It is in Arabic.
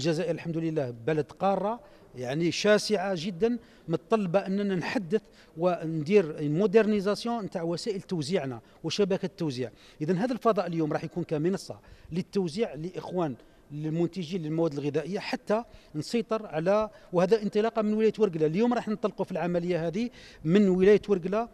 الجزائر الحمد لله بلد قارة يعني شاسعة جدا متطلبة أننا نحدث وندير مودرنيزاسيون نتاع وسائل توزيعنا وشبكة التوزيع إذا هذا الفضاء اليوم راح يكون كمنصة للتوزيع لإخوان للمنتجين للمواد الغذائيه حتى نسيطر على وهذا انطلاقا من ولايه ورقله اليوم راح ننطلقوا في العمليه هذه من ولايه ورقله